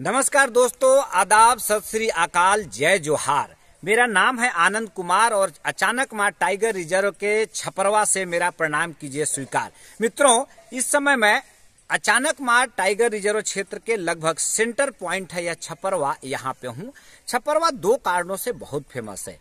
नमस्कार दोस्तों आदाब सत श्री अकाल जय जोहार मेरा नाम है आनंद कुमार और अचानक माँ टाइगर रिजर्व के छपरवा से मेरा प्रणाम कीजिए स्वीकार मित्रों इस समय मैं अचानक मार टाइगर रिजर्व क्षेत्र के लगभग सेंटर पॉइंट है यह छपरवा यहाँ पे हूँ छपरवा दो कारणों से बहुत फेमस है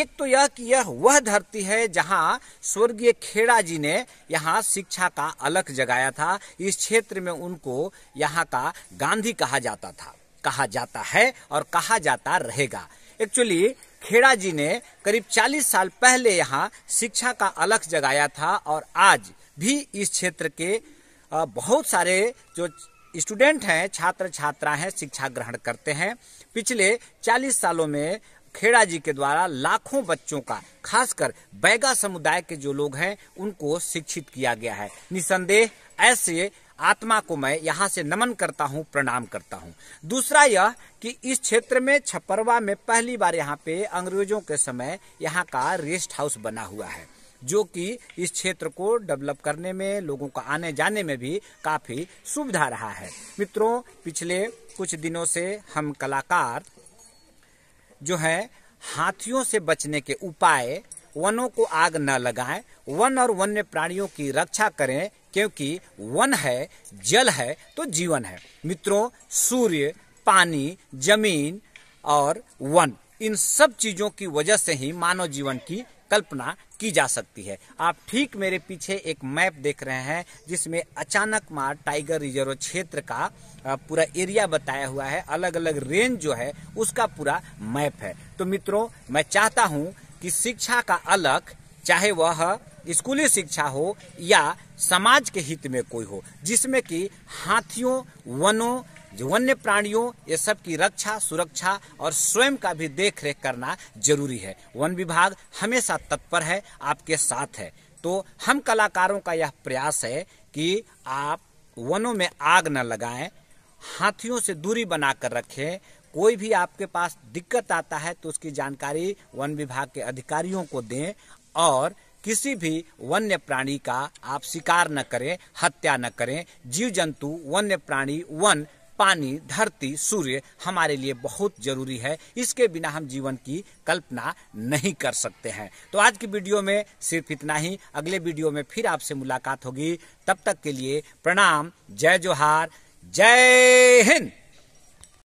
एक तो यह कि यह वह धरती है जहाँ स्वर्गीय खेड़ा जी ने यहाँ शिक्षा का अलग जगाया था इस क्षेत्र में उनको यहाँ का गांधी कहा जाता था कहा जाता है और कहा जाता रहेगा एक्चुअली खेड़ा जी ने करीब 40 साल पहले यहाँ शिक्षा का अलग जगाया था और आज भी इस क्षेत्र के बहुत सारे जो स्टूडेंट हैं छात्र छात्रा हैं शिक्षा ग्रहण करते हैं पिछले 40 सालों में खेड़ा जी के द्वारा लाखों बच्चों का खासकर बैगा समुदाय के जो लोग हैं उनको शिक्षित किया गया है निसंदेह ऐसे आत्मा को मैं यहाँ से नमन करता हूँ प्रणाम करता हूँ दूसरा यह कि इस क्षेत्र में छपरवा में पहली बार यहाँ पे अंग्रेजों के समय यहाँ का रेस्ट हाउस बना हुआ है जो कि इस क्षेत्र को डेवलप करने में लोगों को आने जाने में भी काफ़ी सुविधा रहा है मित्रों पिछले कुछ दिनों से हम कलाकार जो है हाथियों से बचने के उपाय वनों को आग न लगाएं वन और वन्य प्राणियों की रक्षा करें क्योंकि वन है जल है तो जीवन है मित्रों सूर्य पानी जमीन और वन इन सब चीजों की वजह से ही मानव जीवन की कल्पना की जा सकती है आप ठीक मेरे पीछे एक मैप देख रहे हैं जिसमें अचानक मार टाइगर रिजर्व क्षेत्र का पूरा एरिया बताया हुआ है अलग अलग रेंज जो है उसका पूरा मैप है तो मित्रों मैं चाहता हूँ कि शिक्षा का अलग चाहे वह स्कूली शिक्षा हो या समाज के हित में कोई हो जिसमें कि हाथियों वनों जो वन्य प्राणियों ये सब की रक्षा सुरक्षा और स्वयं का भी देख रेख करना जरूरी है वन विभाग हमेशा तत्पर है आपके साथ है तो हम कलाकारों का यह प्रयास है कि आप वनों में आग न लगाएं हाथियों से दूरी बनाकर रखें कोई भी आपके पास दिक्कत आता है तो उसकी जानकारी वन विभाग के अधिकारियों को दें और किसी भी वन्य प्राणी का आप शिकार न करें हत्या न करें जीव जंतु वन्य प्राणी वन पानी धरती सूर्य हमारे लिए बहुत जरूरी है इसके बिना हम जीवन की कल्पना नहीं कर सकते हैं तो आज की वीडियो में सिर्फ इतना ही अगले वीडियो में फिर आपसे मुलाकात होगी तब तक के लिए प्रणाम जय जोहार जय हिंद